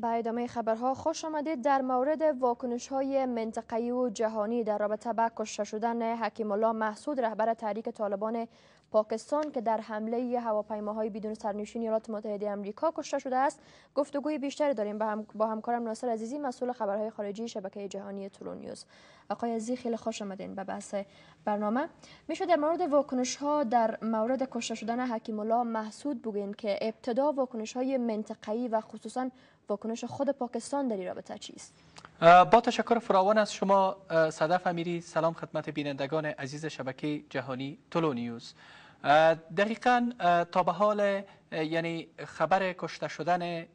به ادامه خبرها خوش آمدید در مورد واکنش های منطقی و جهانی در رابطه با کشته شدن حکیم الله محسود رهبر تحریک طالبان پاکستان که در حمله هواپیماهای بدون سرنشین ایالات متحده آمریکا کشته شده است گفتگوی بیشتری داریم با, هم... با همکارم ناصر عزیزی مسئول خبرهای خارجی شبکه جهانی تولو نیوز آقای عزیزی خیلی خوش آمدین به بحث برنامه میشه در مورد واکنش ها در مورد کشته شدن حکیم الله محسود بگین که ابتدا واکنش های منطقه‌ای و خصوصا واکنش خود پاکستان در این رابطه چیست با تشکر فراوان از شما صدف امیری سلام خدمت بینندگان عزیز شبکه جهانی تلو نیوز دقیقا تا به حال یعنی خبر کشته شدن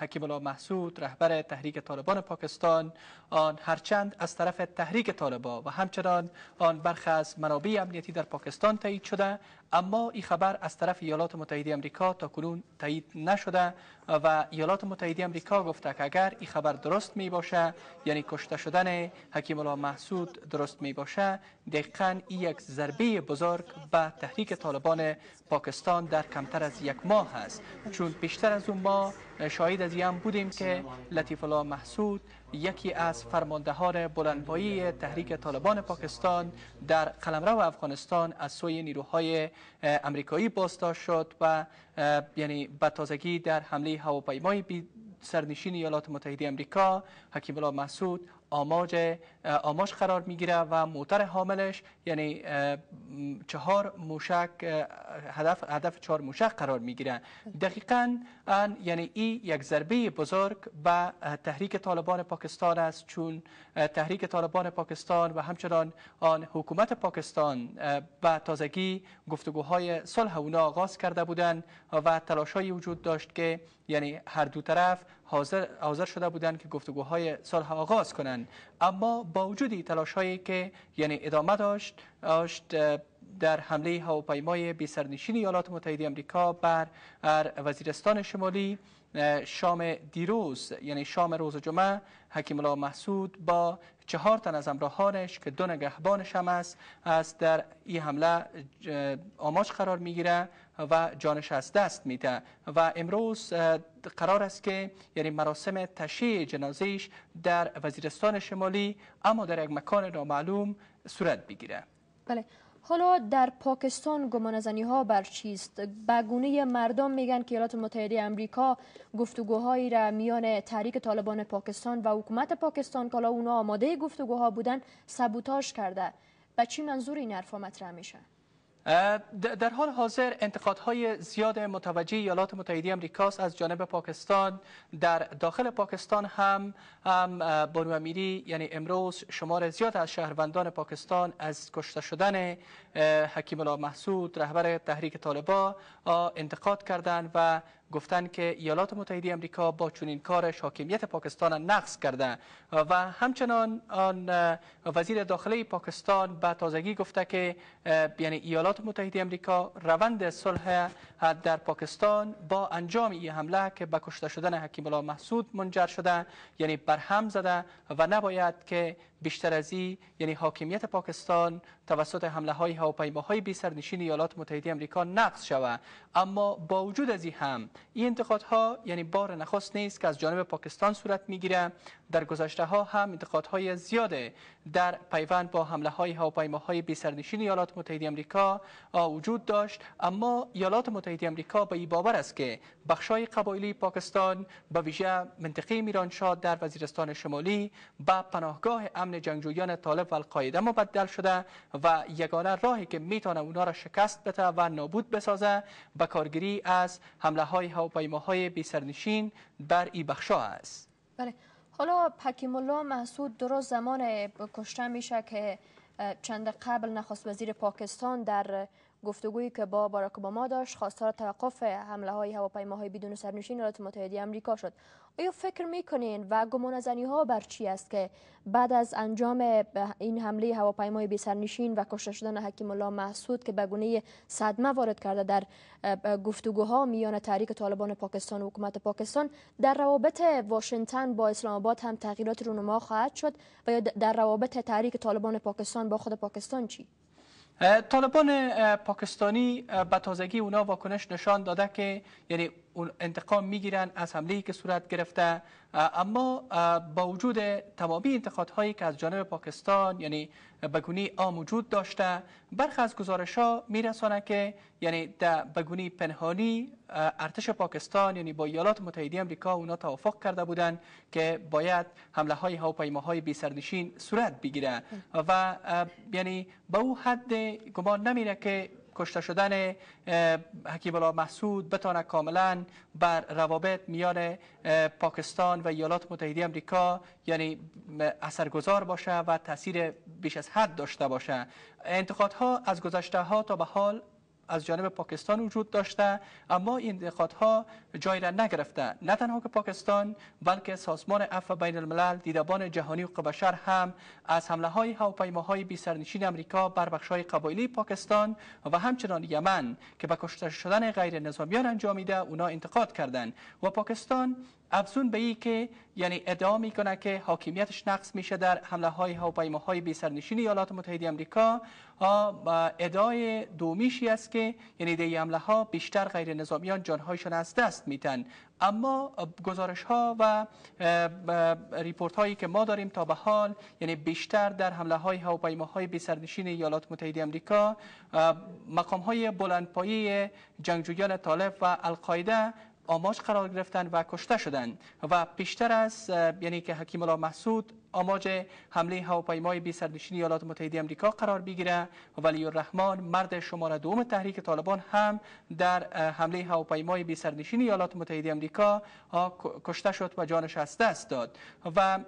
حکیم الله محسود رهبر تحریک طالبان پاکستان آن هرچند از طرف تحریک طالبان و همچنان آن برخی از منابع امنیتی در پاکستان تایید شده اما این خبر از طرف ایالات متحده آمریکا تا کنون تایید نشده و ایالات متحده آمریکا گفته که اگر این خبر درست می باشه یعنی کشته شدن حکیم الله محسود درست می باشه دقیقا این یک ضربه بزرگ به تحریک طالبان پاکستان در کمتر از یک ماه هست چون بیشتر از اون ما شاهد از هم بودیم که لطیف الله محسود یکی از فرماندهان بلندپایی تحریک طالبان پاکستان در قلمرو افغانستان از سوی نیروهای امریکایی بازداشت شد و یعنی به تازگی در حمله هواپیمای سرنشین ایالات متحده امریکا حکیم الله مسعود آماج آماج قرار میگیره و موتر حاملش یعنی چهار موشک هدف هدف چهار موشک قرار میگیره دقیقا یعنی این یک ضربه بزرگ به تحریک طالبان پاکستان است چون تحریک طالبان پاکستان و همچنان آن حکومت پاکستان به تازگی گفتگوهای صلح اونا آغاز کرده بودند و تلاشایی وجود داشت که یعنی هر دو طرف حاضر, حاضر شده بودند که گفتگوهای صلح آغاز کنند اما با وجود تلاش هایی که یعنی ادامه داشت, داشت در حمله هواپیمای سرنشین ایالات متحده آمریکا بر وزیرستان شمالی شام دیروز یعنی شام روز جمعه حکیم الله محسود با چهار تن از همراهانش که دو نگهبانش هم است از در این حمله آماج قرار میگیره و جانش از دست میده و امروز قرار است که یعنی مراسم تشییع جنازهش در وزیرستان شمالی اما در یک مکان نامعلوم صورت بگیره بله حالا در پاکستان گمانزنی ها بر چیست؟ بگونه مردم میگن که ایالات متحده امریکا گفتگوهایی را میان تحریک طالبان پاکستان و حکومت پاکستان که حالا اونا آماده گفتگوها بودن سبوتاش کرده. به چی منظور این حرفا مطرح میشه؟ در حال حاضر انتقادهای زیاد متوجه ایالات متحده امریکاست از جانب پاکستان در داخل پاکستان هم هم بانو امیری یعنی امروز شمار زیاد از شهروندان پاکستان از کشته شدن حکیم محسود رهبر تحریک طالبا انتقاد کردند و گفتن که ایالات متحده امریکا با چنین کارش حاکمیت پاکستان نقص کرده و همچنان آن وزیر داخلی پاکستان به تازگی گفته که یعنی ایالات متحده امریکا روند صلح در پاکستان با انجام این حمله که به کشته شدن حکیم الله محسود منجر شده یعنی برهم زده و نباید که بیشتر از این یعنی حاکمیت پاکستان توسط حمله های های بی سرنشین ایالات متحده آمریکا نقض شود اما با وجود از این هم این انتقادها یعنی بار نخست نیست که از جانب پاکستان صورت میگیره در گذشته ها هم انتقادهای زیاده در پیوند با حمله های های بی سرنشین ایالات متحده آمریکا وجود داشت اما ایالات متحده آمریکا به این باور است که بخشای قبایلی پاکستان به ویژه منطقه میرانشاه در وزیرستان شمالی به پناهگاه امن جنگجویان طالب و القاعده مبدل شده و یگانه راهی که میتونه اونا را شکست بده و نابود بسازه به کارگیری از حمله های هواپیماهای بیسرنشین بر ای بخشا است بله حالا حکیم الله محسود درست زمان کشته میشه که چند قبل نخست وزیر پاکستان در گفتگویی که با باراک اوباما داشت خواستار توقف حمله های های بدون سرنشین ایالات متحده آمریکا شد آیا فکر میکنین و گمان زنی ها بر چی است که بعد از انجام این حمله هواپیمای بی سرنشین و کشته شدن حکیم الله محسود که به صدمه وارد کرده در گفتگوها میان تحریک طالبان پاکستان و حکومت پاکستان در روابط واشنگتن با اسلام آباد هم تغییرات رونما خواهد شد و یا در روابط تحریک طالبان پاکستان با خود پاکستان چی طالبان پاکستانی به تازگی اونا واکنش نشان داده که یعنی انتقام میگیرن از حمله ای که صورت گرفته اما با وجود تمامی انتقادهایی که از جانب پاکستان یعنی بگونی آم وجود داشته برخی از گزارش ها میرسانه که یعنی در بگونی پنهانی ارتش پاکستان یعنی با ایالات متحده آمریکا اونا توافق کرده بودند که باید حمله های های بی سرنشین صورت بگیره و یعنی به او حد گمان نمیره که کشته شدن حکیم الله محسود بتانه کاملا بر روابط میان پاکستان و ایالات متحده امریکا یعنی اثرگذار باشه و تاثیر بیش از حد داشته باشه ها از گذشته ها تا به حال از جانب پاکستان وجود داشته اما این انتقادها جای را نگرفته نه تنها که پاکستان بلکه سازمان عفو بین الملل دیدبان جهانی و بشر هم از حمله های هواپیماهای بی سرنشین امریکا بر بخش های قبایلی پاکستان و همچنان یمن که به کشته شدن غیر نظامیان انجامیده اونا انتقاد کردند و پاکستان افزون به ای که یعنی ادعا میکنه که حاکمیتش نقص میشه در حمله های هواپیما های بی سرنشین ایالات متحده آمریکا ادعای دومیشی است که یعنی دی حمله ها بیشتر غیر نظامیان جانهایشان از دست میتن اما گزارش ها و ریپورت هایی که ما داریم تا به حال یعنی بیشتر در حمله های هواپیما های بی سرنشین ایالات متحده آمریکا مقام های بلندپایه جنگجویان طالب و القاعده آماج قرار گرفتن و کشته شدند و بیشتر از یعنی که حکیم الله محسود آماج حمله هواپیمای بی سرنشین ایالات متحده آمریکا قرار بگیره ولی الرحمن مرد شماره دوم تحریک طالبان هم در حمله هواپیمای بی سرنشین ایالات متحده آمریکا کشته شد و جانش از دست داد و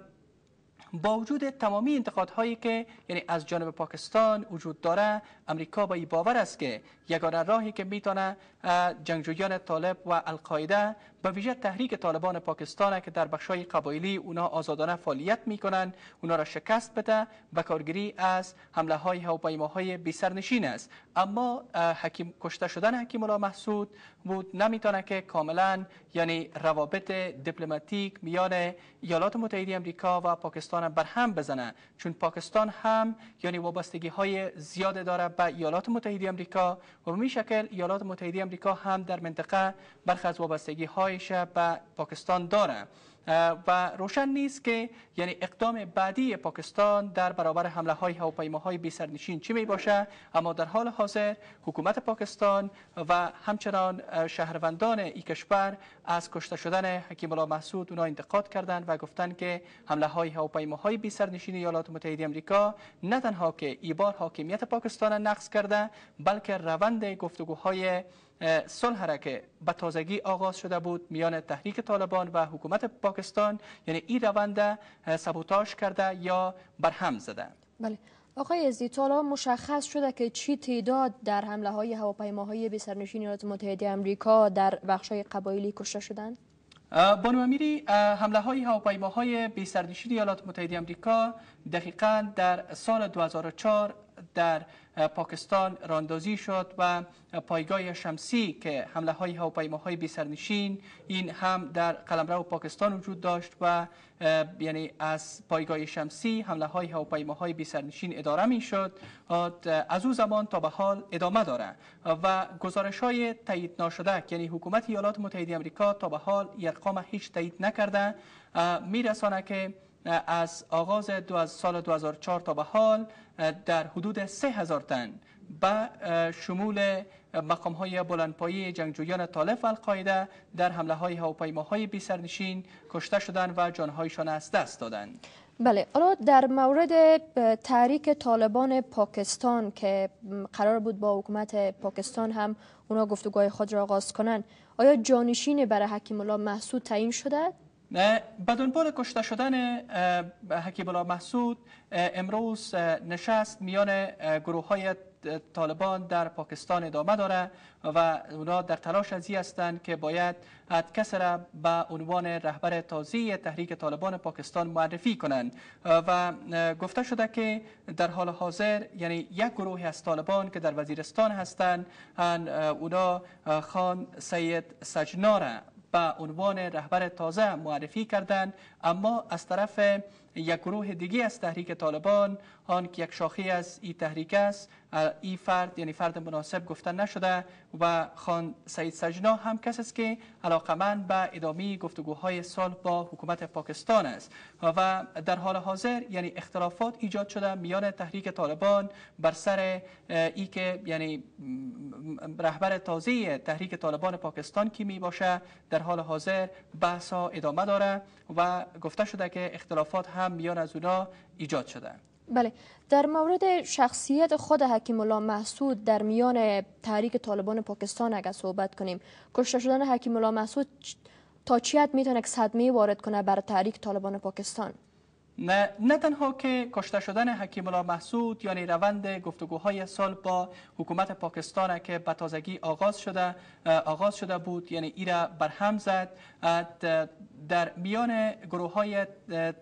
با وجود تمامی انتقادهایی که یعنی از جانب پاکستان وجود داره امریکا با این باور است که یگانه راهی که میتونه جنگجویان طالب و القاعده به ویژه تحریک طالبان پاکستان که در بخشای قبایلی اونا آزادانه فعالیت میکنن اونا را شکست بده و کارگیری از حمله های های بی سرنشین است اما حکیم کشته شدن حکیم الله محسود بود نمیتونه که کاملا یعنی روابط دیپلماتیک میان ایالات متحده آمریکا و پاکستان بر هم بزنه چون پاکستان هم یعنی وابستگی های زیاد داره و ایالات متحده آمریکا و به شکل ایالات متحده آمریکا هم در منطقه برخی از وابستگی هایش به پاکستان داره و روشن نیست که یعنی اقدام بعدی پاکستان در برابر حمله های بی سرنشین چی می باشه اما در حال حاضر حکومت پاکستان و همچنان شهروندان ای کشور از کشته شدن حکیم الله محسود اونا انتقاد کردند و گفتند که حمله های هواپیماهای بیسرنشین ایالات متحده آمریکا نه تنها که ایبار حاکمیت پاکستان نقص کرده بلکه روند گفتگوهای صلح که به تازگی آغاز شده بود میان تحریک طالبان و حکومت پاکستان یعنی این روند سبوتاش کرده یا برهم زده بله آقای ازدی مشخص شده که چی تعداد در حمله های هواپیماهای بی سرنشین ایالات متحده امریکا در های قبایلی کشته شدند؟ بانو امیری حمله های های بی سرنشین ایالات متحده امریکا دقیقا در سال 2004 در پاکستان راندازی شد و پایگاه شمسی که حمله های هواپیماهای بیسرنشین این هم در قلمرو پاکستان وجود داشت و یعنی از پایگاه شمسی حمله های هواپیماهای بیسرنشین اداره می شد از او زمان تا به حال ادامه داره و گزارش های تایید ناشده یعنی حکومت ایالات متحده آمریکا تا به حال یک هیچ تایید نکرده میرسانه که از آغاز دو از سال 2004 تا به حال در حدود 3000 تن به شمول مقام های بلندپایی جنگجویان طالب و القاعده در حمله های های بی سرنشین کشته شدند و جانهایشان از دست دادند بله حالا در مورد تحریک طالبان پاکستان که قرار بود با حکومت پاکستان هم اونا گفتگوهای خود را آغاز کنند آیا جانشین برای حکیم الله محسود تعیین شده به دنبال کشته شدن حکیب الله محسود امروز نشست میان گروه های طالبان در پاکستان ادامه داره و اونا در تلاش ازی هستند که باید از را به عنوان رهبر تازی تحریک طالبان پاکستان معرفی کنند و گفته شده که در حال حاضر یعنی یک گروه از طالبان که در وزیرستان هستند اونا خان سید سجنا را به عنوان رهبر تازه معرفی کردند اما از طرف یک گروه دیگه از تحریک طالبان آن که یک شاخه از این تحریک است این فرد یعنی فرد مناسب گفته نشده و خان سید سجنا هم کسی است که من به ادامه گفتگوهای سال با حکومت پاکستان است و در حال حاضر یعنی اختلافات ایجاد شده میان تحریک طالبان بر سر ای که یعنی رهبر تازه تحریک طالبان پاکستان کی می باشه در حال حاضر بحث ادامه داره و گفته شده که اختلافات هم میان از اونا ایجاد شده بله در مورد شخصیت خود حکیم الله محسود در میان تحریک طالبان پاکستان اگر صحبت کنیم کشته شدن حکیم الله محسود تا چیت میتونه که صدمه وارد کنه بر تحریک طالبان پاکستان نه, نه تنها که کشته شدن حکیم الله محسود یعنی روند گفتگوهای سال با حکومت پاکستان که به تازگی آغاز شده آغاز شده بود یعنی بر برهم زد در میان گروه های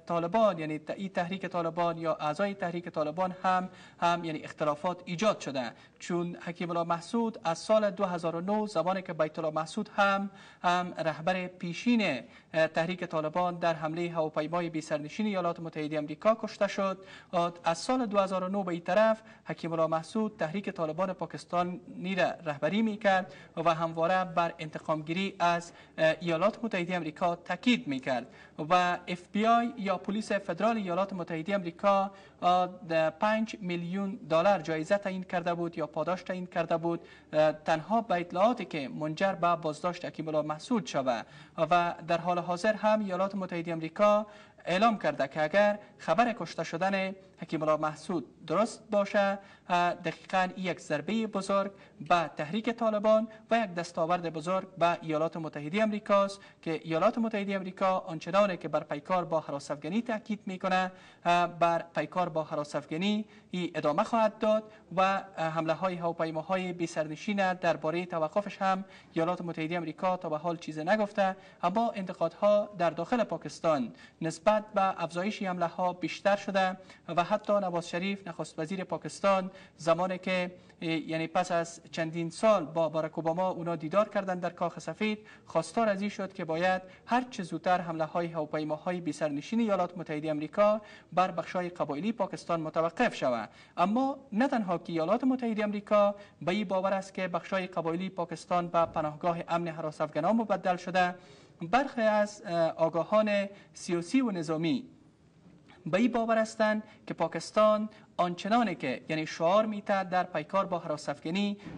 طالبان یعنی این تحریک طالبان یا اعضای تحریک طالبان هم هم یعنی اختلافات ایجاد شده چون حکیم الله محسود از سال 2009 زمانی که بیت الله محسود هم هم رهبر پیشین تحریک طالبان در حمله هواپیمای بی سرنشین ایالات متحده آمریکا کشته شد از سال 2009 به این طرف حکیم الله محسود تحریک طالبان پاکستان نیره رهبری میکرد و همواره بر گیری از ایالات متحده آمریکا تاکید تاکید میکرد و آی یا پلیس فدرال ایالات متحده آمریکا 5 میلیون دلار جایزه تعیین کرده بود یا پاداش تعیین کرده بود تنها به اطلاعاتی که منجر به بازداشت حکیم الله محسود شوه و در حال حاضر هم ایالات متحده آمریکا اعلام کرده که اگر خبر کشته شدن حکیم الله محسود درست باشه دقیقا یک ضربه بزرگ به تحریک طالبان و یک دستاورد بزرگ به ایالات متحده امریکا که ایالات متحده امریکا آنچنانه که بر پیکار با حراس افغانی تاکید میکنه بر پیکار با حراس افغانی ادامه خواهد داد و حمله های هواپیماهای بی سرنشین درباره توقفش هم ایالات متحده آمریکا تا به حال چیز نگفته اما انتقادها در داخل پاکستان نسبت نسبت به افزایش حمله ها بیشتر شده و حتی نواز شریف نخست وزیر پاکستان زمانی که یعنی پس از چندین سال با بارک اوباما اونا دیدار کردن در کاخ سفید خواستار از این شد که باید هر چه زودتر حمله های هواپیماهای بی سرنشین متحده آمریکا بر بخشای قبایلی پاکستان متوقف شود اما نه تنها که ایالات متحده آمریکا به این باور است که بخشای قبایلی پاکستان به پناهگاه امن هراس مبدل شده برخی از آگاهان سیاسی و نظامی به این باور هستند که پاکستان آنچنانه که یعنی شعار میتد در پیکار با حراس با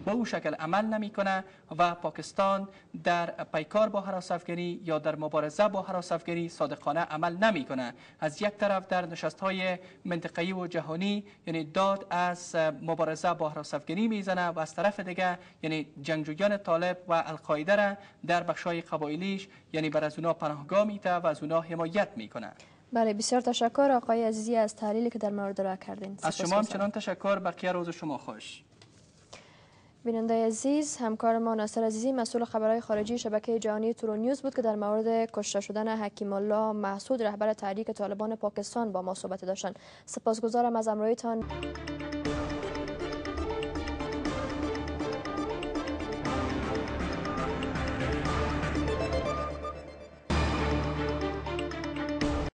به او شکل عمل نمیکنه و پاکستان در پیکار با حراس یا در مبارزه با حراس صادقانه عمل نمیکنه از یک طرف در نشست های منطقه‌ای و جهانی یعنی داد از مبارزه با حراس می میزنه و از طرف دیگه یعنی جنگجویان طالب و القاعده را در بخشای قبایلیش یعنی بر از اونا پناهگاه و از اونا حمایت میکنه بله بسیار تشکر آقای عزیزی از تحلیلی که در مورد را کردین از شما هم چنان تشکر بقیه روز شما خوش بیننده عزیز همکار ما ناصر عزیزی مسئول خبرهای خارجی شبکه جهانی تورو نیوز بود که در مورد کشته شدن حکیم الله محسود رهبر تحریک طالبان پاکستان با ما صحبت داشتند سپاسگزارم از امرایتان